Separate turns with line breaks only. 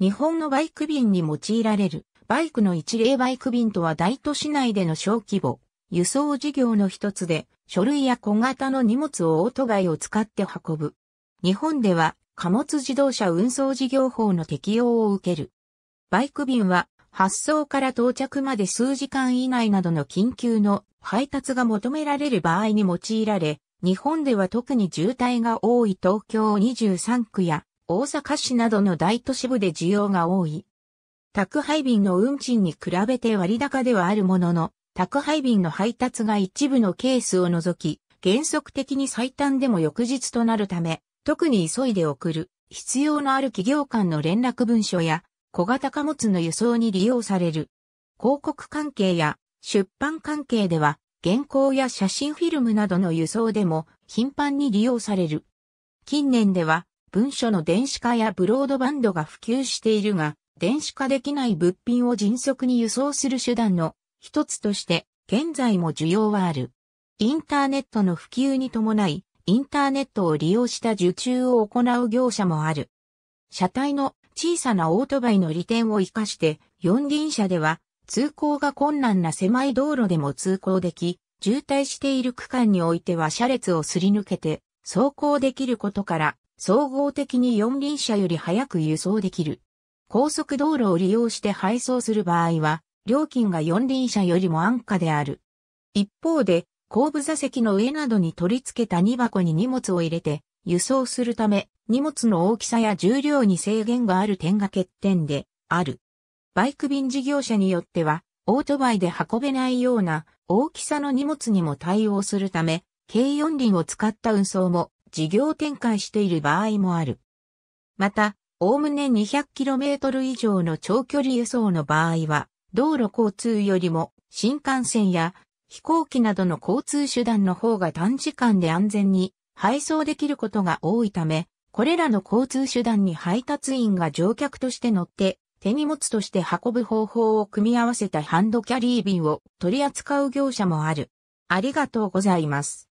日本のバイク便に用いられる、バイクの一例バイク便とは大都市内での小規模、輸送事業の一つで、書類や小型の荷物をオートガイを使って運ぶ。日本では貨物自動車運送事業法の適用を受ける。バイク便は発送から到着まで数時間以内などの緊急の配達が求められる場合に用いられ、日本では特に渋滞が多い東京23区や大阪市などの大都市部で需要が多い。宅配便の運賃に比べて割高ではあるものの、宅配便の配達が一部のケースを除き、原則的に最短でも翌日となるため、特に急いで送る、必要のある企業間の連絡文書や、小型貨物の輸送に利用される。広告関係や出版関係では、原稿や写真フィルムなどの輸送でも頻繁に利用される。近年では、文書の電子化やブロードバンドが普及しているが、電子化できない物品を迅速に輸送する手段の一つとして、現在も需要はある。インターネットの普及に伴い、インターネットを利用した受注を行う業者もある。車体の小さなオートバイの利点を活かして、四輪車では通行が困難な狭い道路でも通行でき、渋滞している区間においては車列をすり抜けて走行できることから、総合的に四輪車より早く輸送できる。高速道路を利用して配送する場合は、料金が四輪車よりも安価である。一方で、後部座席の上などに取り付けた荷箱に荷物を入れて輸送するため、荷物の大きさや重量に制限がある点が欠点である。バイク便事業者によっては、オートバイで運べないような大きさの荷物にも対応するため、軽四輪を使った運送も事業展開している場合もある。また、おおむね 200km 以上の長距離輸送の場合は、道路交通よりも新幹線や飛行機などの交通手段の方が短時間で安全に配送できることが多いため、これらの交通手段に配達員が乗客として乗って手荷物として運ぶ方法を組み合わせたハンドキャリー便を取り扱う業者もある。ありがとうございます。